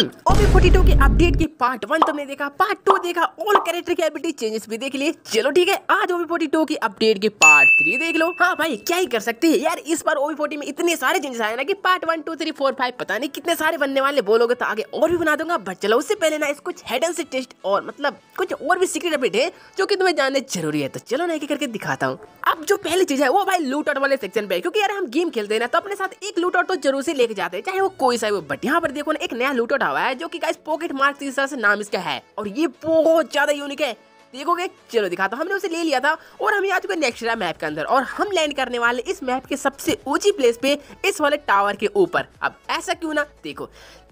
one OP forty two के update की part one तुमने देखा पार्ट टू देखा ऑल कैरेक्टर की एबिलिटी चेंजेस भी देख लिए चलो ठीक है आज ओपी फोर्टी टू की अपडेट की पार्ट थ्री देख लो हाँ भाई क्या ही कर सकते हैं यार इस बार ओपी फोर्टी में इतने सारे चेंजेस आए ना कि part one two three four five पता नहीं कितने सारे बनने वाले बोलोगे तो आगे और भी बना दूंगा बट चलो उससे पहले ना इस कुछ हेड एंड टेस्ट और मतलब कुछ और भी सीक्रेट अपडेट है जो की तुम्हें जानने जरूरी है तो चलो ना एक करके दिखाता हूँ अब जो पहली चीज है वो भाई लूट आउट वाले सेक्शन पे क्योंकि यार हम गेम खेलते हैं ना तो अपने साथ एक लूट आउट तो जरूर से लेके जाते हैं चाहे वो कोई सा हो बट यहाँ पर देखो ना एक नया लूट आउट हुआ है जो कि गाइस पॉकेट मार्क तीस तरह से नाम इसका है और ये बहुत ज्यादा यूनिक है देखोगे चलो दिखाता हूँ हमने उसे ले लिया था और हम आ चुके नेक्स्ट्रा मैप के अंदर और हम लैंड करने वाले इस मैप के सबसे ऊंची प्लेस पे इस वाले टावर के ऊपर अब ऐसा क्यों ना देखो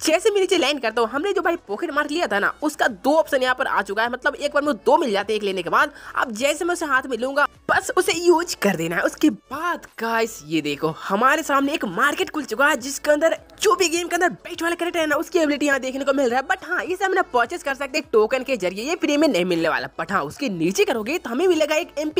जैसे मैं नीचे लैंड करता हूँ हमने जो भाई पॉकेट मार्क लिया था ना उसका दो ऑप्शन यहाँ पर आ चुका है मतलब एक बार में दो मिल जाते हैं एक लेने के बाद अब जैसे मैं उसे हाथ में लूंगा बस उसे यूज कर देना है उसके बाद गाइस ये देखो हमारे सामने एक मार्केट खुल चुका है जिसके अंदर जो भी गेम के अंदर बैठ वाला करेक्टर है ना उसकी एबिलिटी यहाँ देखने को मिल रहा है बट हाँ इसे हमने परचेस कर सकते टोकन के जरिए ये फ्री में नहीं मिलने वाला बट हाँ उसके नीचे करोगे तो हमें मिलेगा एक एम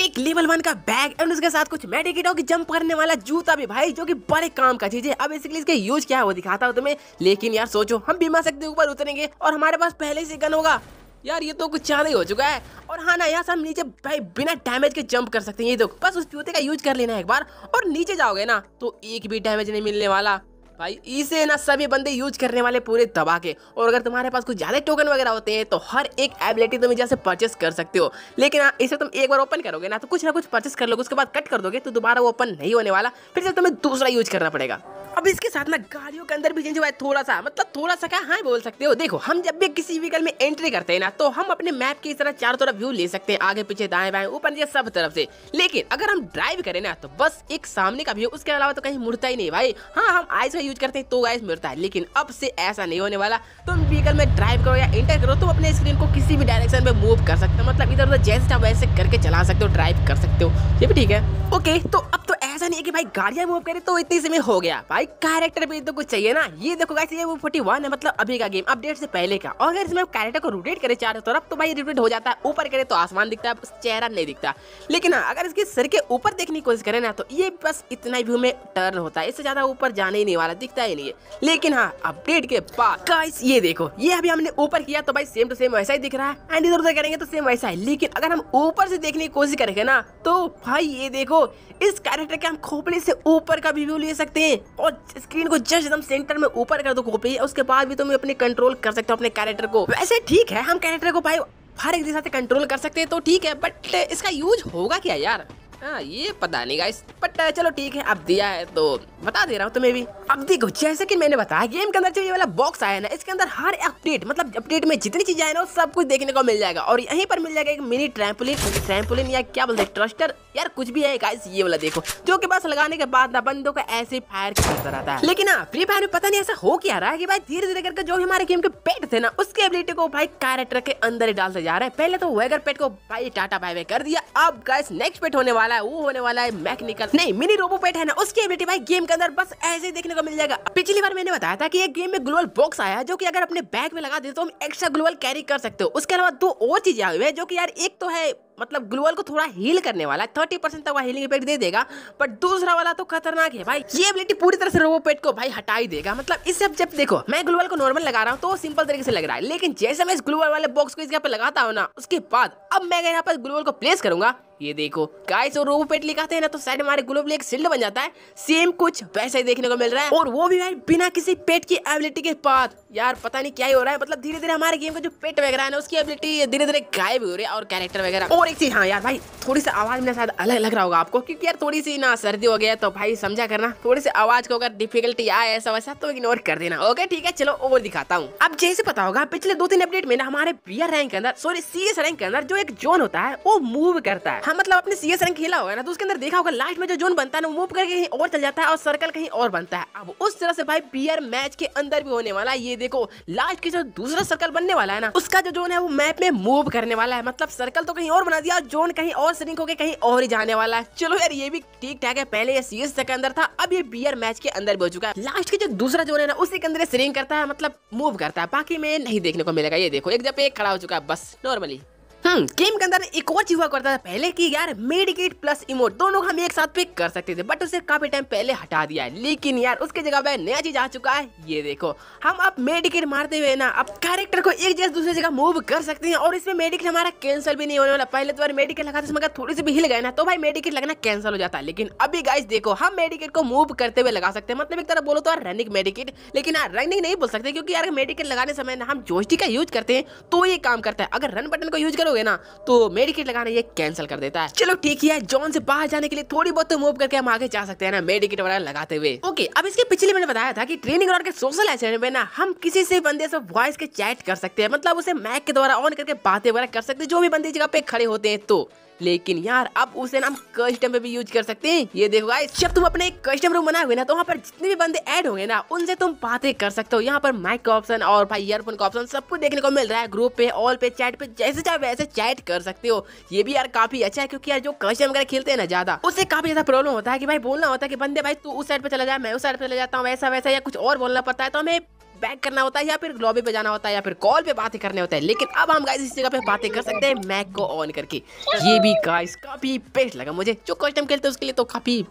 एक लेवल वन का बैग एंड उसके साथ कुछ मेडिकेट जंप करने वाला जूता भी भाई जो की बड़े काम का चीज है अब लिए इसके यूज क्या है वो दिखाता हूँ तुम्हें लेकिन यार सोचो हम बीमा सकते ऊपर उतरेंगे और हमारे पास पहले से गन होगा यार ये तो कुछ ज्यादा ही हो चुका है और हाँ ना यहाँ नीचे भाई बिना डैमेज के जंप कर सकते हैं ये तो बस उस प्यूते का यूज कर लेना है एक बार और नीचे जाओगे ना तो एक भी डैमेज नहीं मिलने वाला भाई इसे ना सभी बंदे यूज करने वाले पूरे दबा के और अगर तुम्हारे पास कुछ ज़्यादा टोकन वगैरह होते हैं तो हर एक एबिलिटी तुम जैसे परचेस कर सकते हो लेकिन आ, हाँ, इसे तुम एक बार ओपन करोगे ना तो कुछ ना कुछ परचेस कर लोगे उसके बाद कट कर दोगे तो दोबारा वो ओपन नहीं होने वाला फिर से तुम्हें दूसरा यूज करना पड़ेगा अब इसके साथ ना गाड़ियों के अंदर भी चेंज हुआ है थोड़ा सा मतलब थोड़ा सा क्या हाँ बोल सकते हो देखो हम जब भी किसी व्हीकल में एंट्री करते हैं ना तो हम अपने मैप की इस तरह चारों तरफ व्यू ले सकते हैं आगे पीछे दाएं बाएं ऊपर नीचे सब तरफ से लेकिन अगर हम ड्राइव करें ना तो बस एक सामने का व्यू उसके अलावा तो कहीं मुड़ता ही नहीं भाई हाँ हम आइस का यूज करते हैं तो आइस मुड़ता है लेकिन अब से ऐसा नहीं होने वाला तुम व्हीकल में ड्राइव करो या एंटर करो तो अपने स्क्रीन को किसी भी डायरेक्शन में मूव कर सकते हो मतलब इधर उधर जैसे वैसे करके चला सकते हो ड्राइव कर सकते हो ये भी ठीक है ओके तो अब तो ऐसा नहीं है कि भाई गाड़ियां मूव करे तो इतनी समय हो गया भाई कैरेक्टर भी तो कुछ चाहिए ना ये देखो गाइस ये वो 41 है मतलब अभी का गेम अपडेट से पहले का और अगर इसमें कैरेक्टर को रोटेट करे चार तरफ तो भाई रोटेट हो जाता है ऊपर करे तो आसमान दिखता है चेहरा नहीं दिखता लेकिन हाँ अगर इसके सर के ऊपर देखने की कोशिश करे ना तो ये बस इतना व्यू में टर्न होता है इससे ज्यादा ऊपर जाने ही नहीं वाला दिखता ही नहीं है लेकिन हाँ अपडेट के बाद गाइस ये देखो ये अभी हमने ऊपर किया तो भाई सेम टू सेम वैसा ही दिख रहा है एंड इधर उधर करेंगे तो सेम वैसा है लेकिन अगर हम ऊपर से देखने की कोशिश करेंगे ना तो भाई ये देखो इस कैरेक्टर का हम खोपड़ी से ऊपर का व्यू ले सकते हैं और स्क्रीन को जस्ट एकदम सेंटर में ऊपर कर दो खोपड़ी उसके बाद भी तुम अपने कंट्रोल कर सकते हो अपने कैरेक्टर को वैसे ठीक है हम कैरेक्टर को भाई हर एक दिशा से कंट्रोल कर सकते हैं तो ठीक है बट इसका यूज होगा क्या यार आ, हाँ, ये पता नहीं गाइस बट चलो ठीक है अब दिया है तो बता दे रहा हूँ तुम्हें भी अब देखो जैसे कि मैंने बताया गेम के अंदर जो ये वाला बॉक्स आया ना इसके अंदर हर अपडेट मतलब अपडेट में जितनी चीजें आए ना सब कुछ देखने को मिल जाएगा और यहीं पर मिल जाएगा एक मिनी ट्रैम्पोलिन ट्रैम्पोलिन या क्या बोलते हैं ट्रस्टर यार कुछ भी है गाइस ये वाला देखो जो कि बस लगाने के बाद ना बंदों का ऐसे फायर करता रहता है लेकिन फ्री हाँ, फायर में पता नहीं ऐसा हो क्या रहा है कि भाई धीरे धीरे करके जो हमारे गेम के पेट थे ना उसके एबिलिटी को भाई कैरेक्टर के अंदर ही डालते जा रहा है पहले तो वेगर पेट को भाई टाटा बाय कर दिया अब गाइस नेक्स्ट पेट होने वाला है वो होने वाला है मैकेनिकल नहीं मिनी रोबो पेट है ना उसकी एबिलिटी भाई गेम के अंदर बस ऐसे देखने को मिल जाएगा पिछली बार मैंने बताया था कि एक गेम में ग्लोबल बॉक्स आया है जो कि अगर अपने बैग में लगा दे तो हम एक्स्ट्रा ग्लोबल कैरी कर सकते हो उसके अलावा दो और चीजें आई हुई है जो कि यार एक तो है मतलब ग्लोबल को थोड़ा हील करने वाला है थर्टी परसेंट तक हीलिंग इफेक्ट दे देगा बट दूसरा वाला तो खतरनाक है भाई ये एबिलिटी पूरी तरह से रोबो पेट को भाई हटा ही देगा मतलब इससे अब जब देखो मैं ग्लोबल को नॉर्मल लगा रहा हूँ तो सिंपल तरीके से लग रहा है लेकिन जैसे मैं इस ग्लोबल वाले बॉक्स को इस यहाँ पे लगाता हूँ ना उसके बाद अब मैं यहाँ पर ग्लोबल को प्लेस करूंगा ये देखो गाइस और रोबो पेट लिखाते हैं ना तो साइड हमारे ग्लोब एक सिल्ड बन जाता है सेम कुछ वैसा ही देखने को मिल रहा है और वो भी भाई बिना किसी पेट की एबिलिटी के बाद यार पता नहीं क्या ही हो रहा है मतलब धीरे धीरे हमारे गेम का जो पेट वगैरह है ना उसकी एबिलिटी धीरे धीरे गायब हो रही है और कैरेक्टर वगैरह और एक चीज हाँ यार भाई थोड़ी सी आवाज में शायद अलग लग रहा होगा आपको क्योंकि यार थोड़ी सी ना सर्दी हो गया तो भाई समझा करना थोड़ी सी आवाज को अगर डिफिकल्टी आए ऐसा वैसा तो इग्नोर कर देना ओके ठीक है चलो और दिखाता हूँ अब जैसे पता होगा पिछले दो तीन अपडेट में हमारे हमारे आर रैंक के अंदर सॉरी सी एस रैंक के अंदर जो एक जोन होता है वो मूव करता है हम हाँ, मतलब अपने सी एस रैंक खेला होगा ना तो उसके अंदर देखा होगा लास्ट में जो जोन बनता है ना मूव करके कहीं और चल जाता है और सर्कल कहीं और बनता है अब उस तरह से भाई बियर मैच के अंदर भी होने वाला ये देखो लास्ट की जो दूसरा सर्कल बनने वाला है ना उसका जो जोन है वो मैप में मूव करने वाला है मतलब सर्कल तो कहीं और बना दिया जोन कहीं और श्रिंक होकर कहीं और ही जाने वाला है चलो यार ये भी ठीक ठाक है पहले ये सीएस के अंदर था अब ये बियर मैच के अंदर भी हो चुका है लास्ट की जो दूसरा जोन है ना उसी के अंदर श्रिंक करता है मतलब मूव करता है बाकी में नहीं देखने को मिलेगा ये देखो एक जब एक खड़ा हो चुका है बस नॉर्मली हम्म गेम के अंदर एक और चीज हुआ करता था पहले कि यार मेडिकेट प्लस इमोट दोनों हम एक साथ पिक कर सकते थे बट उसे काफी टाइम पहले हटा दिया है लेकिन यार उसके जगह पे नया चीज आ चुका है ये देखो हम अब मेडिकेट मारते हुए ना अब कैरेक्टर को एक जगह दूसरी जगह मूव कर सकते हैं और इसमें मेडिकेट हमारा कैंसिल भी नहीं होने वाला पहले तो बार मेडिकेट लगा था मगर थोड़ी सी भी हिल गए ना तो भाई मेडिकेट लगना कैंसिल हो जाता है लेकिन अभी गाइस देखो हम मेडिकेट को मूव करते हुए लगा सकते हैं मतलब एक तरह बोलो तो यार रनिंग मेडिकेट लेकिन यार रनिंग नहीं बोल सकते क्योंकि यार मेडिकेट लगाने समय ना हम जोस्टी का यूज करते हैं तो ये काम करता है अगर रन बटन को यूज करो करोगे ना तो मेडिकेट लगाना ये कैंसिल कर देता है चलो ठीक है जॉन से बाहर जाने के लिए थोड़ी बहुत तो मूव करके हम आगे जा सकते हैं ना मेडिकेट वगैरह लगाते हुए ओके अब इसके पिछले मैंने बताया था कि ट्रेनिंग के सोशल एसेंट में ना हम किसी से बंदे से वॉइस के चैट कर सकते हैं मतलब उसे मैक के द्वारा ऑन करके बातें वगैरह कर सकते हैं जो भी बंदे जगह पे खड़े होते हैं तो लेकिन यार अब उसे ना हम कस्टम पे भी यूज कर सकते हैं ये देखो गाइस जब तुम अपने कस्टम रूम बनाए हुए ना तो वहाँ पर जितने भी बंदे ऐड होंगे ना उनसे तुम बातें कर सकते हो यहाँ पर माइक का ऑप्शन और भाई ईयरफोन का ऑप्शन सब कुछ देखने को मिल रहा है ग्रुप पे ऑल पे चैट पे जैसे चाहे वैसे चैट कर सकते हो ये भी यार काफी अच्छा है क्योंकि यार जो कस्टम वगैरह खेलते हैं ना ज्यादा उससे काफी ज्यादा प्रॉब्लम होता है कि भाई बोलना होता है कि बंदे भाई तू उस साइड पे चला जाए मैं उस साइड पे चला जाता हूँ वैसा वैसा या कुछ और बोलना पड़ता है तो हमें बैक करना होता है या फिर लॉबी पे जाना होता है या फिर कॉल पे बातें करने होता है लेकिन अब हम गाइस इस जगह पे बातें कर सकते हैं मैक को ऑन करके ये भी गाइस काफ़ी बेस्ट लगा मुझे जो कस्टम खेलते हैं उसके लिए तो काफ़ी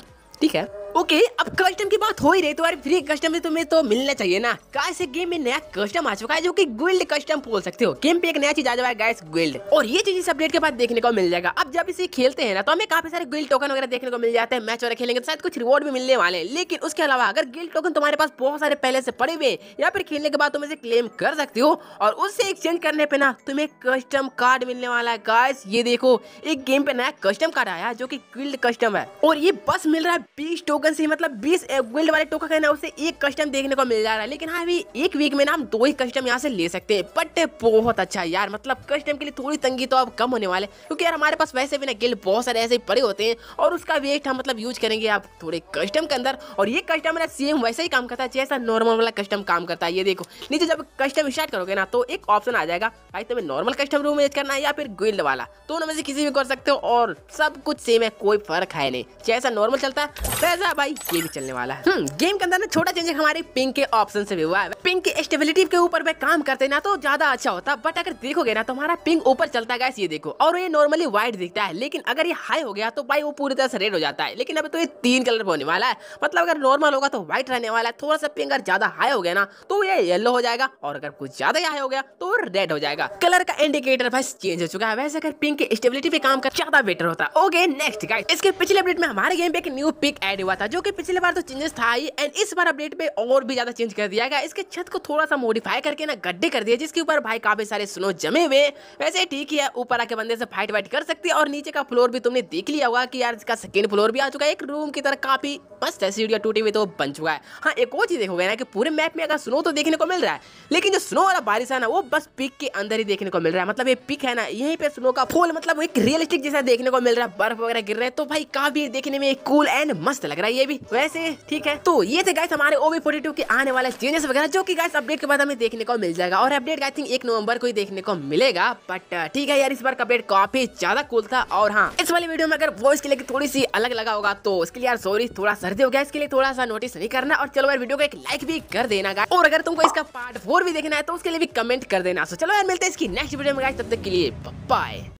ठीक है ओके अब कस्टम की बात हो ही रही तो यार फ्री कस्टम भी तुम्हें तो मिलना चाहिए ना गाइस गेम में नया कस्टम आ चुका है जो कि गोल्ड कस्टम बोल सकते हो गेम पे एक नया चीज आ जाए गाइस गोल्ड और ये चीज इस अपडेट के बाद देखने को मिल जाएगा अब जब इसे खेलते हैं ना तो हमें काफी सारे गोल्ड टोकन वगैरह देखने को मिल जाते हैं मैच वगैरह खेलेंगे तो शायद कुछ रिवॉर्ड भी मिलने वाले हैं लेकिन उसके अलावा अगर गिल्ड टोकन तुम्हारे पास बहुत सारे पहले से पड़े हुए या फिर खेलने के बाद तुम इसे क्लेम कर सकते हो और उससे एक्सचेंज करने पे ना तुम्हें कस्टम कार्ड मिलने वाला है गाइस ये देखो एक गेम पे नया कस्टम कार्ड आया जो की गिल्ड कस्टम है और ये बस मिल रहा है बीस टोकन टोकन से मतलब बीस गोल्ड वाले टोकन है ना उसे एक कस्टम देखने को मिल जा रहा है लेकिन हाँ अभी एक वीक में ना हम दो ही कस्टम यहाँ से ले सकते हैं बट बहुत अच्छा यार मतलब कस्टम के लिए थोड़ी तंगी तो अब कम होने वाले क्योंकि यार हमारे पास वैसे भी ना गिल्ड बहुत सारे ऐसे पड़े होते हैं और उसका वेस्ट हम मतलब यूज करेंगे आप थोड़े कस्टम के अंदर और ये कस्टम ना सेम वैसे ही काम करता है जैसा नॉर्मल वाला कस्टम काम करता है ये देखो नीचे जब कस्टम स्टार्ट करोगे ना तो एक ऑप्शन आ जाएगा भाई तुम्हें नॉर्मल कस्टम रूम यूज करना है या फिर गिल्ड वाला दोनों में से किसी भी कर सकते हो और सब कुछ सेम है कोई फर्क है नहीं जैसा नॉर्मल चलता है वैसा भाई ये भी चलने वाला है गेम हम्म, के अंदर ना छोटा चेंज हमारे पिंक के ऑप्शन से भी हुआ है पिंक के स्टेबिलिटी के ऊपर काम करते ना तो ज्यादा अच्छा होता बट अगर देखोगे ना तो हमारा पिंक ऊपर चलता है ये देखो और ये नॉर्मली व्हाइट दिखता है लेकिन अगर ये हाई हो गया तो भाई वो पूरी तरह से रेड हो जाता है लेकिन अभी तो ये तीन कलर होने वाला है मतलब अगर नॉर्मल होगा तो व्हाइट रहने वाला है थोड़ा सा पिंक अगर ज्यादा हाई हो गया ना तो ये येलो हो जाएगा और अगर कुछ ज्यादा हाई हो गया तो रेड हो जाएगा कलर का इंडिकेटर बस चेंज हो चुका है वैसे अगर पिंक के स्टेबिलिटी पे काम कर ज्यादा बेटर होता है ओके नेक्स्ट गाइस इसके पिछले अपडेट में हमारे गेम पे एक न्यू पिक एड हुआ था था जो कि पिछले बार तो चेंजेस था ही एंड इस बार अपडेट में और भी ज़्यादा चेंज कर दिया गया इसके छत को थोड़ा सा मॉडिफाई करके ना गड्ढे कर दिया जिसके ऊपर भाई काफ़ी सारे स्नो जमे हुए वैसे ठीक ही है ऊपर आके बंदे से फाइट वाइट कर सकती है और नीचे का फ्लोर भी तुमने देख लिया होगा कि यार इसका सेकेंड फ्लोर भी आ चुका है एक रूम की तरह काफ़ी मस्त है सीढ़िया टूटी हुई तो बन चुका है हाँ एक और चीज़ देखोगे ना कि पूरे मैप में अगर स्नो तो देखने को मिल रहा है लेकिन जो स्नो वाला बारिश है ना वो बस पिक के अंदर ही देखने को मिल रहा है मतलब ये पिक है ना यहीं पे स्नो का फूल मतलब एक रियलिस्टिक जैसा देखने को मिल रहा है बर्फ वगैरह गिर रहा है तो भाई काफ़ी देखने में कूल एंड मस्त लग रहा है पड़ा ये भी वैसे ठीक है तो ये थे गाइस हमारे ओवी फोर्टी टू के आने वाले चेंजेस वगैरह जो की गाइस अपडेट के बाद हमें देखने को मिल जाएगा और अपडेट आई थिंक एक नवंबर को ही देखने को मिलेगा बट uh, ठीक है यार इस बार का अपडेट काफी ज्यादा कुल था और हाँ इस वाले वीडियो में अगर वॉइस के लिए थोड़ी सी अलग लगा होगा तो उसके लिए यार सॉरी थोड़ा सर्दी हो गया इसके लिए थोड़ा सा नोटिस नहीं करना और चलो यार वीडियो को एक लाइक भी कर देना गाइस और अगर तुमको इसका पार्ट फोर भी देखना है तो उसके लिए भी कमेंट कर देना चलो यार मिलते हैं इसकी नेक्स्ट वीडियो में गाइस तब तक के लिए बाय